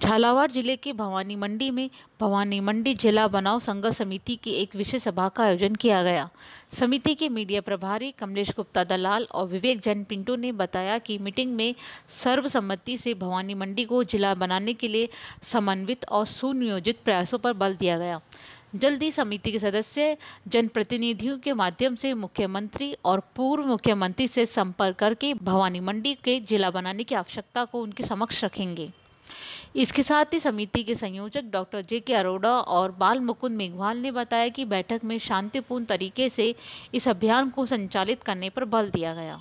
झालावाड़ जिले के भवानी मंडी में भवानी मंडी जिला बनाव संघर्ष समिति की एक विशेष सभा का आयोजन किया गया समिति के मीडिया प्रभारी कमलेश गुप्ता दलाल और विवेक जैन पिंटू ने बताया कि मीटिंग में सर्वसम्मति से भवानी मंडी को जिला बनाने के लिए समन्वित और सुनियोजित प्रयासों पर बल दिया गया जल्द ही समिति के सदस्य जनप्रतिनिधियों के माध्यम से मुख्यमंत्री और पूर्व मुख्यमंत्री से संपर्क करके भवानी मंडी के जिला बनाने की आवश्यकता को उनके समक्ष रखेंगे इसके साथ ही समिति के संयोजक डॉक्टर जे के अरोड़ा और बाल मुकुंद मेघवाल ने बताया कि बैठक में शांतिपूर्ण तरीके से इस अभियान को संचालित करने पर बल दिया गया